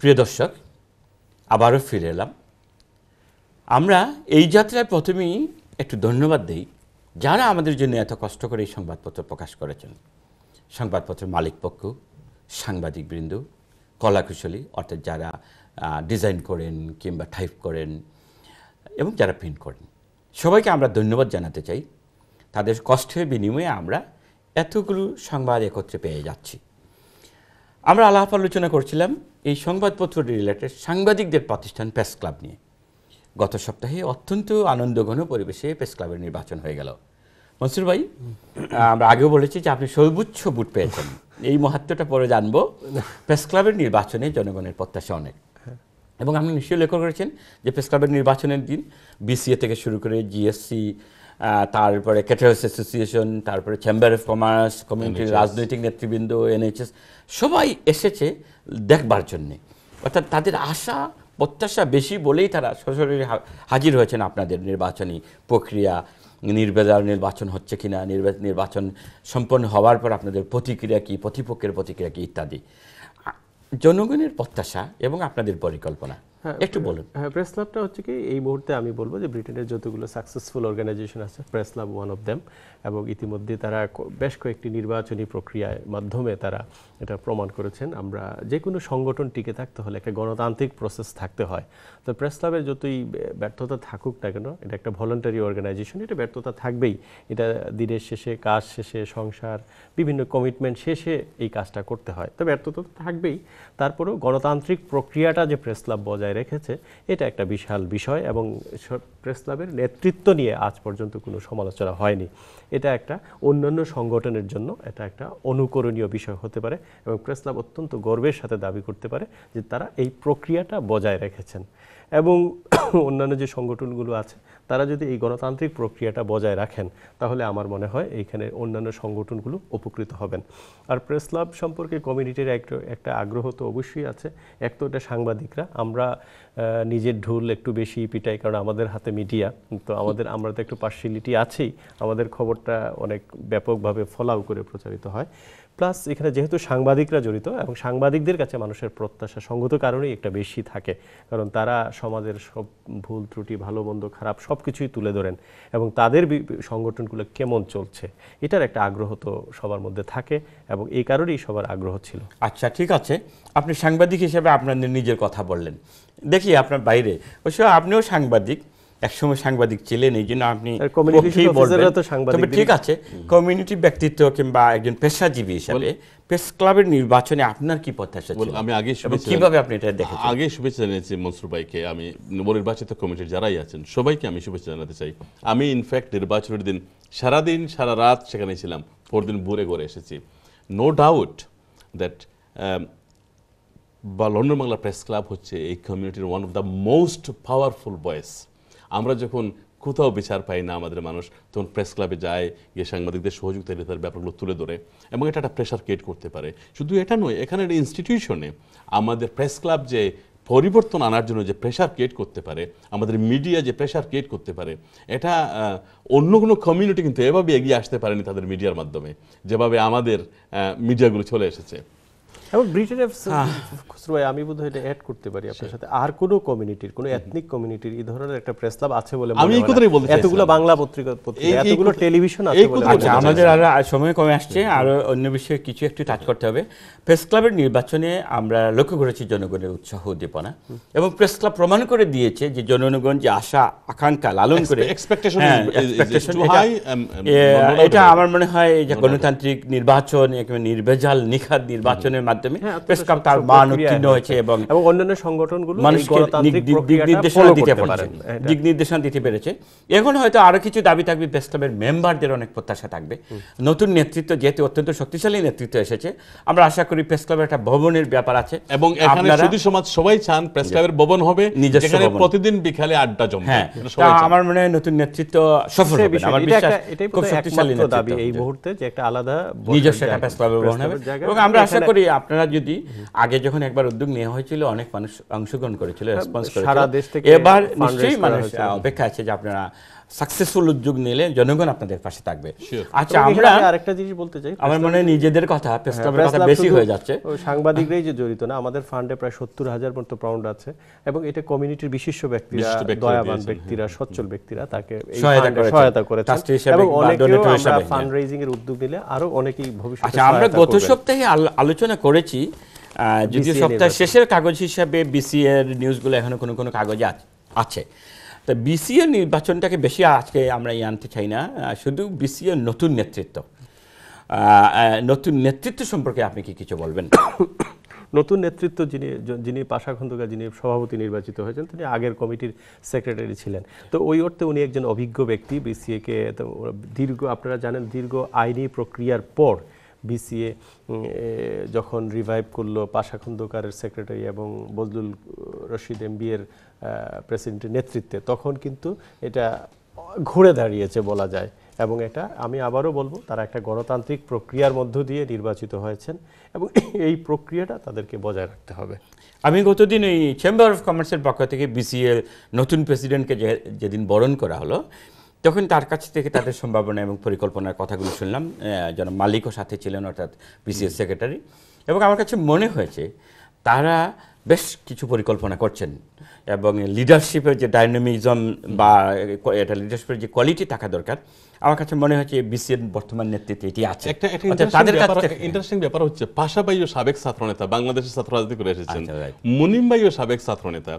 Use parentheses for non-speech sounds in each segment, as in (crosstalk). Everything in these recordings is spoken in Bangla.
প্রিয় দর্শক আবারও ফিরে এলাম আমরা এই যাত্রায় প্রথমেই একটু ধন্যবাদ দিই যারা আমাদের জন্য এত কষ্ট করে এই সংবাদপত্র প্রকাশ করেছেন সংবাদপত্রের মালিকপক্ষ সাংবাদিকবৃন্দ কলাকুশলী অর্থাৎ যারা ডিজাইন করেন কিংবা টাইপ করেন এবং যারা প্রিন্ট করেন সবাইকে আমরা ধন্যবাদ জানাতে চাই তাদের কষ্টের বিনিময়ে আমরা এতগুলো সংবাদ একত্রে পেয়ে যাচ্ছি আমরা আলাপ আলোচনা করছিলাম এই সংবাদপত্র রিলেটেড সাংবাদিকদের প্রতিষ্ঠান প্রেস ক্লাব নিয়ে গত সপ্তাহে অত্যন্ত আনন্দঘন পরিবেশে প্রেস ক্লাবের নির্বাচন হয়ে গেল মনসুর ভাই আমরা আগেও বলেছি যে আপনি সর্বোচ্চ বুট পেয়েছেন এই মহাত্মটা পরে জানব প্রেস ক্লাবের নির্বাচনে জনগণের প্রত্যাশা অনেক এবং আপনি নিশ্চয়ই লক্ষ্য করেছেন যে প্রেস ক্লাবের নির্বাচনের দিন বিসিএ থেকে শুরু করে জিএসসি তারপরে ক্যাটারস অ্যাসোসিয়েশন তারপরে চেম্বার অফ কমার্স কমিউনিটির রাজনৈতিক নেতৃবৃন্দ এনএইচএস সবাই এসেছে দেখবার জন্যে অর্থাৎ তাদের আশা প্রত্যাশা বেশি বলেই তারা সশরীরে হাজির হয়েছেন আপনাদের নির্বাচনী প্রক্রিয়া নির্বেদার নির্বাচন হচ্ছে কি না নির্বাচন সম্পন্ন হওয়ার পর আপনাদের প্রতিক্রিয়া কী প্রতিপক্ষের প্রতিক্রিয়া কী ইত্যাদি জনগণের প্রত্যাশা এবং আপনাদের পরিকল্পনা হ্যাঁ, একটু বলুন হ্যাঁ প্রেস হ্যাঁ, ক্লাবটা হচ্ছে কি এই মুহূর্তে আমি বলবো যে ব্রিটেনের যতগুলো সাকসেসফুল অর্গানাইজেশন আছে press club one of them এবং ইতিমধ্যে তারা বেশ কয়েকটি নির্বাচনী প্রক্রিয়ায় মাধ্যমে তারা এটা প্রমাণ করেছেন আমরা যে কোনো সংগঠন টিকে থাকতে হলে একটা গণতান্ত্রিক প্রসেস থাকতে হয় তো প্রেস ক্লাবের যতই ব্যর্থতা থাকুক না কেন এটা একটা ভলেন্টারি অর্গানাইজেশন এটা ব্যর্থতা থাকবেই এটা দিনের শেষে কাজ শেষে সংসার বিভিন্ন কমিটমেন্ট শেষে এই কাজটা করতে হয় তো ব্যর্থতা থাকবেই তারপরেও গণতান্ত্রিক প্রক্রিয়াটা যে প্রেস ক্লাব বজায় বজায় রেখেছে এটা একটা বিশাল বিষয় এবং প্রেস ক্লাবের নেতৃত্ব নিয়ে আজ পর্যন্ত কোনো সমালোচনা হয়নি এটা একটা অন্যান্য সংগঠনের জন্য এটা একটা অনুকরণীয় বিষয় হতে পারে এবং প্রেস ক্লাব অত্যন্ত গর্বের সাথে দাবি করতে পারে যে তারা এই প্রক্রিয়াটা বজায় রেখেছেন এবং অন্যান্য যে সংগঠনগুলো আছে তারা যদি এই গণতান্ত্রিক প্রক্রিয়াটা বজায় রাখেন তাহলে আমার মনে হয় এইখানে অন্যান্য সংগঠনগুলো উপকৃত হবেন আর প্রেস ক্লাব সম্পর্কে কমিউনিটির একটা একটা আগ্রহ তো অবশ্যই আছে এক তো এটা সাংবাদিকরা আমরা নিজের ঢোল একটু বেশি পিটাই কারণ আমাদের হাতে মিডিয়া তো আমাদের আমরা তো একটু পার্সিলিটি আছেই আমাদের খবরটা অনেক ব্যাপকভাবে ফলাও করে প্রচারিত হয় প্লাস এখানে যেহেতু সাংবাদিকরা জড়িত এবং সাংবাদিকদের কাছে মানুষের প্রত্যাশা সঙ্গত কারণেই একটা বেশি থাকে কারণ তারা সমাজের সব ভুল ত্রুটি ভালো মন্দ খারাপ সব কিছুই তুলে ধরেন এবং তাদের সংগঠনগুলো কেমন চলছে এটার একটা আগ্রহ তো সবার মধ্যে থাকে এবং এই কারণেই সবার আগ্রহ ছিল আচ্ছা ঠিক আছে আপনি সাংবাদিক হিসেবে আপনাদের নিজের কথা বললেন দেখি আপনার বাইরে অবশ্য আপনিও সাংবাদিক একসময় সাংবাদিক ছিলেন এই জন্য আপনি তবে ঠিক আছে কমিউনিটি ব্যক্তিত্ব কিংবা একজন পেশাজীবী হিসাবে প্রেস ক্লাবের নির্বাচনে আপনার কি প্রত্যাশা ছিল আমি আগে কিভাবে আপনি এটা দেখেন আগে শুভেচ্ছা জানিয়েছি মনসুর ভাইকে আমি নবনির্বাচিত কমিটির যারাই আছেন সবাইকে আমি শুভেচ্ছা জানাতে চাই আমি ইনফ্যাক্ট নির্বাচনের দিন সারাদিন সারা রাত সেখানে ছিলাম পরদিন ভোরে ঘরে এসেছি নো ডাউট দ্যাট বা লন্ডন বাংলা প্রেস ক্লাব হচ্ছে এই কমিউনিটির one of the most powerful voice আমরা যখন কোথাও বিচার পাই না আমাদের মানুষ তখন প্রেস ক্লাবে যায় গিয়ে সাংবাদিকদের সহযোগিতা নিয়ে তার ব্যাপারগুলো তুলে ধরে এবং এটা একটা প্রেশার ক্রিয়েট করতে পারে শুধু এটা নয় এখানে একটা ইনস্টিটিউশনে আমাদের প্রেস ক্লাব যে পরিবর্তন আনার জন্য যে প্রেশার ক্রিয়েট করতে পারে আমাদের মিডিয়া যে প্রেশার ক্রিয়েট করতে পারে এটা অন্য কোনো কমিউনিটি কিন্তু এভাবে এগিয়ে আসতে পারেনি তাদের মিডিয়ার মাধ্যমে যেভাবে আমাদের মিডিয়াগুলো চলে এসেছে এবং ব্রিটেনের হ্যাঁ। শ্রয় আমি বোধহয় এটা অ্যাড করতে পারি আপনার সাথে আর কোনো কমিউনিটির কোনো এথনিক কমিউনিটির এই ধরনের একটা প্রেস ক্লাব আছে বলে আমি এই কথাই বলতে এতগুলো বাংলা পত্রিকা এতগুলো টেলিভিশন আছে বলে আমাদের আর সময় কমে আসছে আর অন্য বিষয়ে কিছু একটু টাচ করতে হবে প্রেস ক্লাবের নির্বাচনে আমরা লক্ষ্য করেছি জনগণের উৎসাহ উদ্দীপনা এবং প্রেস ক্লাব প্রমাণ করে দিয়েছে যে জনগণ যে আশা আকাঙ্ক্ষা লালন করে হ্যাঁ, এটা um, um, আমার মনে হয় যে গণতান্ত্রিক নির্বাচন নির্ভেজাল নিখাদ নির্বাচনের মাধ্যমে মাধ্যমে প্রেসকাম হ্যাঁ, তার মান উত্তীর্ণ হয়েছে এবং অন্যান্য সংগঠনগুলো মানুষকে দিক নির্দেশনা দিতে পারছে হ্যাঁ, দিক নির্দেশনা দিতে পেরেছে এখন হয়তো আরও কিছু দাবি থাকবে প্রেসক্লাবের মেম্বারদের অনেক প্রত্যাশা থাকবে নতুন নেতৃত্ব যেহেতু অত্যন্ত শক্তিশালী নেতৃত্ব এসেছে আমরা আশা করি প্রেসক্লাবের একটা ভবনের ব্যাপার আছে এবং এখানে সুধী সমাজ সবাই চান প্রেসক্লাবের ভবন হবে যেখানে প্রতিদিন বিকালে আড্ডা জমবে হ্যাঁ আমার মনে হয় নতুন নেতৃত্ব সফল হবে আমার বিশ্বাস খুব শক্তিশালী দাবি এই মুহূর্তে যে একটা আলাদা নিজস্ব একটা প্রেসক্লাবের ভবন হবে এবং আমরা আশা করি আপনারা যদি আগে যখন একবার উদ্যোগ নেওয়া হয়েছিল অনেক মানুষ অংশগ্রহণ করেছিল হ্যাঁ, রেসপন্স করেছিল এবার নিশ্চয়ই মানুষ অপেক্ষা আছে যে আপনারা সাকসেসফুল উদ্যোগ নিলে জনগণ আপনাদের পাশে থাকবে আচ্ছা আমরা আরেকটা জিনিস বলতে চাই আমার মনে নিজেদের কথা প্রেসক্লাবের হ্যাঁ, কথা বেশি হয়ে যাচ্ছে সাংবাদিকরাই যে জড়িত না আমাদের ফান্ডে প্রায় সত্তর হাজার মতো পাউন্ড আছে এবং এটা কমিউনিটির বিশিষ্ট ব্যক্তিরা দয়াবান হ্যাঁ। ব্যক্তিরা সচ্ছল ব্যক্তিরা তাকে সহায়তা করে এবং অনেকেও আমরা ফান্ড রেজিং এর উদ্যোগ নিলে আরো অনেকেই ভবিষ্যতে আচ্ছা আমরা গত সপ্তাহে আলোচনা করেছি যদিও সপ্তাহের শেষের কাগজ হিসাবে বিসিএর নিউজগুলো এখনো কোনো কোনো কাগজে আছে তা বিসিএ নির্বাচনটাকে বেশি আজকে আমরা ইয়ে আনতে চাই না শুধু বিসিএ নতুন নেতৃত্ব নতুন নেতৃত্ব সম্পর্কে আপনি কি কিছু বলবেন (coughs) নতুন নেতৃত্ব যিনি যিনি পাশা খন্দকা যিনি সভাপতি নির্বাচিত হয়েছেন তিনি আগের কমিটির সেক্রেটারি ছিলেন তো ওই অর্থে উনি একজন অভিজ্ঞ ব্যক্তি বিসিএকে দীর্ঘ আপনারা জানেন দীর্ঘ আইনি প্রক্রিয়ার পর বিসিএ যখন রিভাইভ করলো পাশা খন্দকারের সেক্রেটারি এবং বজলুল রশিদ এমবিএর প্রেসিডেন্টের নেতৃত্বে তখন কিন্তু এটা ঘুরে দাঁড়িয়েছে বলা যায় এবং এটা আমি আবারও বলবো তারা একটা গণতান্ত্রিক প্রক্রিয়ার মধ্য দিয়ে নির্বাচিত হয়েছেন এবং (coughs) এই প্রক্রিয়াটা তাদেরকে বজায় রাখতে হবে আমি গতদিন এই চেম্বার অফ কমার্সের পক্ষ থেকে বিসিএর নতুন প্রেসিডেন্টকে যেদিন বরণ করা হলো তখন তার কাছ থেকে তাদের সম্ভাবনা এবং পরিকল্পনার কথাগুলো শুনলাম যেন মালিকও সাথে ছিলেন অর্থাৎ বিসিএস সেক্রেটারি এবং আমার কাছে মনে হয়েছে তারা বেশ কিছু পরিকল্পনা করছেন এবং লিডারশিপের যে ডাইনামিজম বা এটা লিডারশিপের যে কোয়ালিটি থাকা দরকার আমার কাছে মনে হয় যে বিসিএন বর্তমান নেতৃত্বে এটি আছে তাদের ইন্টারেস্টিং ব্যাপার হচ্ছে পাশা ভাইও সাবেক ছাত্র নেতা বাংলাদেশের ছাত্র রাজনীতি করে এসেছেন আচ্ছা, মুনিম ভাইও সাবেক ছাত্র নেতা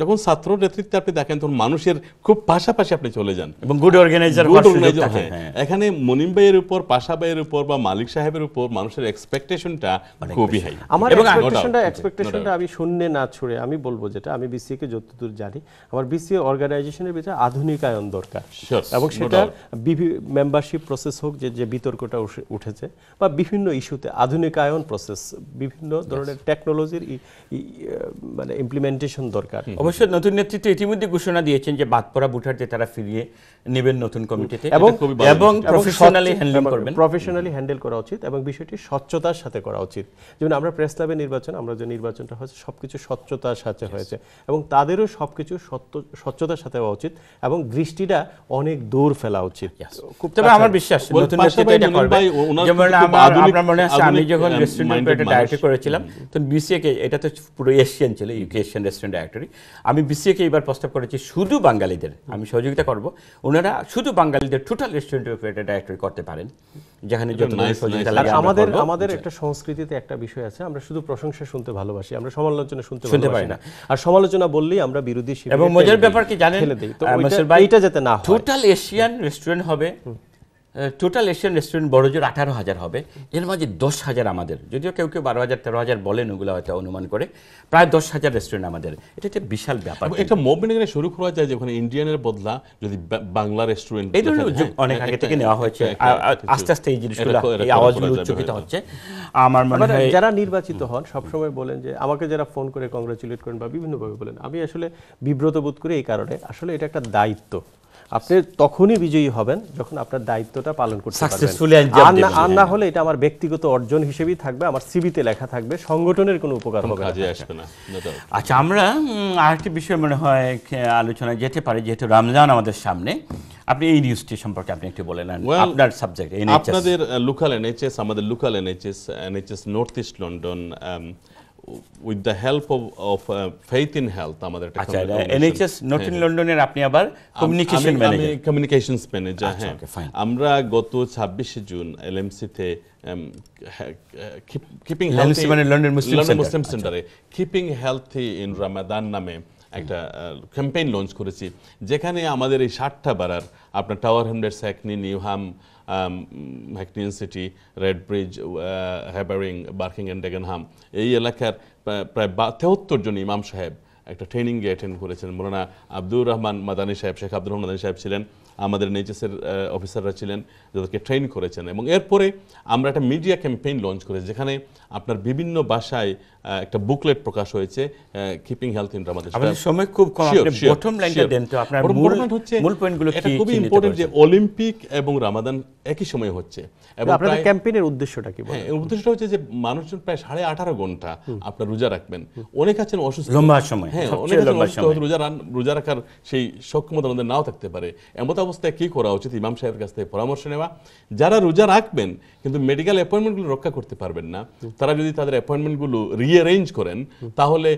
যখন ছাত্র নেতৃত্বে আপনি দেখেন তখন মানুষের খুব পাশাপাশি আপনি চলে যান এবং গুড অর্গানাইজার গুড অর্গানাইজার এখানে মুনিম ভাইয়ের উপর পাশা ভাইয়ের উপর বা মালিক সাহেবের উপর মানুষের এক্সপেকটেশনটা খুবই হাই আমার এক্সপেকটেশনটা এক্সপেকটেশনটা আমি শূন্যে না ছুড়ে আমি বলবো যেটা আমি বিসিএ কে যতদূর জানি আমার বিসিএ অর্গানাইজেশনের ভিতরে আধুনিকায়ন দরকার এবং সেটা বিভি মেম্বারশিপ প্রসেস হোক যে যে বিতর্কটা উঠেছে বা বিভিন্ন ইস্যুতে আধুনিকায়ন প্রসেস বিভিন্ন ধরনের টেকনোলজির মানে ইমপ্লিমেন্টেশন দরকার অবশ্য নতুন নেতৃত্বে ইতিমধ্যে ঘোষণা দিয়েছেন যে বাদ পড়া ভোটারদের তারা ফিরিয়ে নেবেন নতুন কমিটিতে এবং এবং প্রফেশনালি হ্যান্ডেল করবেন প্রফেশনালি হ্যান্ডেল করা উচিত এবং বিষয়টি স্বচ্ছতার সাথে করা উচিত যেমন আমরা প্রেস ক্লাবে নির্বাচন আমরা যে নির্বাচনটা হয়েছে সবকিছু স্বচ্ছতার সাথে হয়েছে এবং তাদেরও সবকিছু স্বচ্ছতার সাথে হওয়া উচিত এবং দৃষ্টিটা অনেক দূর ফেলা উচিত তবে আমার বিশ্বাস নতুন এটা করবে যেমন আপনার মনে আছে আমি যখন রেস্টুরেন্ট করেছিলাম বিসিএকে এটা তো পুরো এশিয়ান ছিল ইউকে এশিয়ান রেস্টুরেন্ট ডাইরেক্টরি আমি বিসিএকে এবার প্রস্তাব করেছি শুধু বাঙালিদের আমি সহযোগিতা করব ওনারা শুধু বাঙালিদের টোটাল রেস্টুরেন্ট অপারেটর ডাইরেক্টরি করতে পারেন যেখানে যত সহযোগিতা লাগে আমাদের আমাদের একটা সংস্কৃতিতে একটা বিষয় আছে আমরা শুধু প্রশংসা শুনতে ভালোবাসি আমরা সমালোচনা শুনতে শুনতে পারি না আর সমালোচনা বললেই আমরা বিরোধী এবং মজার ব্যাপার কি জানেন এটা যাতে না টোটাল এশিয়ান রেস্টুরেন্ট হবে টোটাল এশিয়ান রেস্টুরেন্ট বড় জোর আঠারো হাজার হবে এর মাঝে দশ হাজার আমাদের যদিও কেউ কেউ বারো হাজার তেরো হাজার বলেন ওগুলো হয়তো অনুমান করে প্রায় দশ হাজার রেস্টুরেন্ট আমাদের এটা একটা বিশাল ব্যাপার এটা মুভমেন্ট এখানে শুরু করা যায় যে ওখানে ইন্ডিয়ানের বদলা যদি বাংলা রেস্টুরেন্ট এই ধরনের অনেক আগে থেকে নেওয়া হয়েছে আস্তে আস্তে এই জিনিসগুলো এই আওয়াজগুলো উচ্চকিত হচ্ছে আমার মনে হয় যারা নির্বাচিত হন সবসময় বলেন যে আমাকে যারা ফোন করে কংগ্রেচুলেট করেন বা বিভিন্নভাবে বলেন আমি আসলে বিব্রত বোধ করি এই কারণে আসলে এটা একটা দায়িত্ব আপনি তখনই বিজয়ী হবেন যখন আপনার দায়িত্বটা পালন করতে পারবেন আর না হ্যাঁ। হলে এটা আমার ব্যক্তিগত অর্জন হিসেবেই থাকবে আমার সিবিতে লেখা থাকবে সংগঠনের কোনো উপকার হবে না আচ্ছা আমরা আরেকটি বিষয় মনে হয় আলোচনা যেতে পারে যেহেতু রমজান আমাদের সামনে আপনি এই নিউজটি সম্পর্কে আপনি একটু বলে নেন আপনার সাবজেক্ট আপনাদের লোকাল এনএইচএস আমাদের local NHS NHS North East London with the help of faith in health আমাদের একটা এনএইচএস ইন লন্ডনের আপনি আবার কমিউনিকেশন ম্যানেজার আমি কমিউনিকেশনস ম্যানেজার আচ্ছা, হ্যাঁ আমরা গত 26 জুন এলএমসি তে কিপিং হেলথি হ্যাঁ, মানে লন্ডন মুসলিম মুসলিম সেন্টারে কিপিং হেলথি ইন রামাদান নামে একটা ক্যাম্পেইন লঞ্চ করেছি যেখানে আমাদের এই ষাটটা বাড়ার আপনার টাওয়ার হামডের Hackney Newham Hackney and City Redbridge হ্যাবারিং বার্কিং অ্যান্ড ডেগেনহাম এই এলাকার প্রায় তেহত্তর জন ইমাম সাহেব একটা ট্রেনিং অ্যাটেন্ড করেছেন মৌলানা আব্দুর রহমান মাদানী সাহেব শেখ আব্দুর রহমান সাহেব ছিলেন আমাদের নেচেসের অফিসাররা ছিলেন যাদেরকে ট্রেন করেছেন এবং এরপরে আমরা একটা মিডিয়া ক্যাম্পেইন লঞ্চ করেছি যেখানে আপনার বিভিন্ন ভাষায় একটা বুকলেট প্রকাশ হয়েছে কিপিং হেলথ ইন আমাদের সময় খুব কম লাইনটা দেন তো আপনার হচ্ছে মূল পয়েন্টগুলো এটা খুবই ইম্পর্টেন্ট যে অলিম্পিক এবং রামাদান একই সময়ে হচ্ছে এবং আপনাদের ক্যাম্পেইনের উদ্দেশ্যটা কি হ্যাঁ উদ্দেশ্যটা হচ্ছে যে মানুষজন প্রায় সাড়ে আঠারো ঘন্টা আপনার রোজা রাখবেন অনেক আছেন অসুস্থ লম্বা সময় হ্যাঁ অনেক রোজা রোজা রাখার সেই সক্ষমতা আমাদের নাও থাকতে পারে এমত অবস্থায় কি করা উচিত ইমাম সাহেবের কাছ থেকে পরামর্শ নেওয়া যারা রোজা রাখবেন কিন্তু মেডিকেল অ্যাপয়েন্টমেন্টগুলো রক্ষা করতে পারবেন না তারা যদি তাদের অ্যাপয়েন্টমেন্টগুলো রিঅ্যারেঞ্জ করেন তাহলে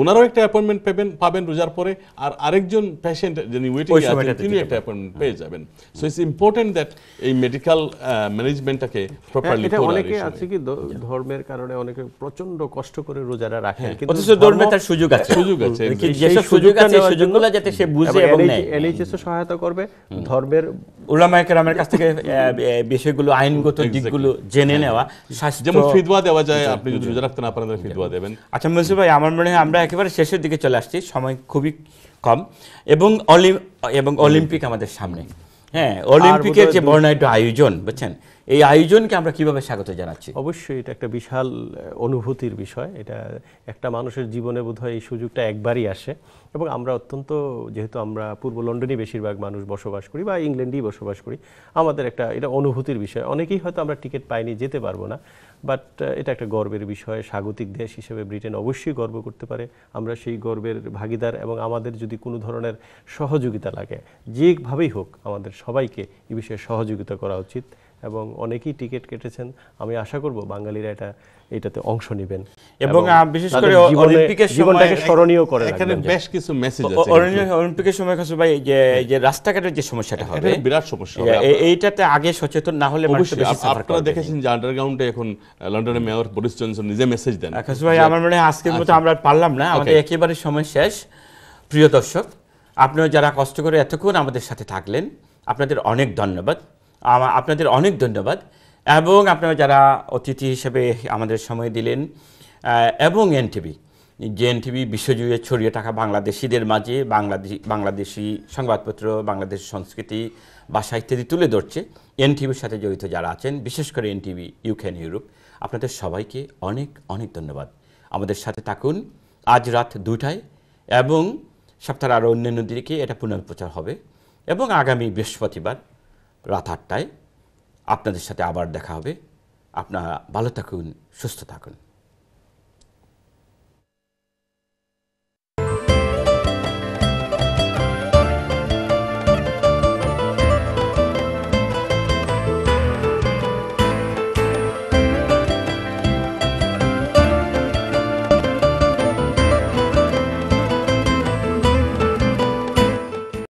ওনারও একটা অ্যাপয়েন্টমেন্ট পাবেন পাবেন রোজার পরে আর আরেকজন পেশেন্ট যিনি ওয়েটিং আছেন তিনি একটা অ্যাপয়েন্টমেন্ট পেয়ে যাবেন সো ইটস ইম্পর্টেন্ট দ্যাট এই মেডিকেল ম্যানেজমেন্টটাকে প্রপারলি করা অনেকে আছে কি ধর্মের কারণে অনেকে প্রচন্ড কষ্ট করে রোজারা রাখেন হ্যাঁ। কিন্তু অথচ ধর্মে তার সুযোগ আছে সুযোগ আছে যে সুযোগ আছে সুযোগগুলো যাতে সে বুঝে এবং নেয় এনএইচএস সহায়তা করবে ধর্মের ওলামায় কেরামের কাছ থেকে (laughs) বিষয়গুলো আইনগত দিকগুলো জেনে নেওয়া যেমন ফিদওয়া দেওয়া যায় আপনি যদি রোজা রাখতে না পারেন ফিদওয়া দেবেন আচ্ছা মুন্সি ভাই আমার মনে হয় আমরা একেবারে শেষের দিকে চলে আসছি সময় খুবই কম এবং এবং অলিম্পিক আমাদের সামনে হ্যাঁ অলিম্পিকের যে বর্ণাঢ্য আয়োজন বুঝছেন এই আয়োজনকে আমরা কিভাবে স্বাগত জানাচ্ছি অবশ্যই এটা একটা বিশাল অনুভূতির বিষয় এটা একটা মানুষের জীবনে বোধহয় এই সুযোগটা একবারই আসে এবং আমরা অত্যন্ত যেহেতু আমরা পূর্ব লন্ডনে বেশিরভাগ মানুষ বসবাস করি বা ইংল্যান্ডেই বসবাস করি আমাদের একটা এটা অনুভূতির বিষয় অনেকেই হয়তো আমরা টিকিট পাইনি যেতে পারবো না বাট এটা একটা গর্বের বিষয় স্বাগতিক দেশ হিসেবে ব্রিটেন অবশ্যই গর্ব করতে পারে আমরা সেই গর্বের ভাগিদার এবং আমাদের যদি কোনো ধরনের সহযোগিতা লাগে যেভাবেই হোক আমাদের সবাইকে এ বিষয়ে সহযোগিতা করা উচিত এবং অনেকেই টিকিট কেটেছেন আমি আশা করব বাঙালিরা এটা এটাতে অংশ নেবেন এবং বিশেষ করে অলিম্পিকের জীবনটাকে স্মরণীয় করে এখানে বেশ কিছু মেসেজ আছে অলিম্পিকের সময় কাছে ভাই যে হ্যাঁ। যে রাস্তাঘাটের যে সমস্যাটা হবে বিরাট সমস্যা হবে এইটাতে আগে সচেতন না হলে মানুষ বেশি সাফার করে আপনারা দেখেছেন যে আন্ডারগ্রাউন্ডে এখন লন্ডনের মেয়র বরিস জনসন নিজে মেসেজ দেন কাছে ভাই আমার মনে হয় আজকের মতো আচ্ছা। আমরা পারলাম না আমাদের একেবারে সময় শেষ প্রিয় দর্শক আপনারা যারা কষ্ট করে এতক্ষণ আমাদের সাথে থাকলেন আপনাদের অনেক ধন্যবাদ আপনাদের অনেক ধন্যবাদ এবং আপনারা যারা অতিথি হিসেবে আমাদের সময় দিলেন এবং এনটিভি যে এনটিভি বিশ্বজুড়ে ছড়িয়ে থাকা বাংলাদেশিদের মাঝে বাংলাদেশি বাংলাদেশি সংবাদপত্র বাংলাদেশ সংস্কৃতি ভাষা ইত্যাদি তুলে ধরছে এনটিভির সাথে জড়িত যারা আছেন বিশেষ করে এনটিভি ইউক্রেন ইউরোপ আপনাদের সবাইকে অনেক অনেক ধন্যবাদ আমাদের সাথে থাকুন আজ রাত দুটায় এবং সপ্তাহের আরও অন্যান্য দিকে এটা পুনর্প্রচার হবে এবং আগামী বৃহস্পতিবার রাত আটটায় আপনাদের সাথে আবার দেখা হবে আপনারা ভালো থাকুন সুস্থ থাকুন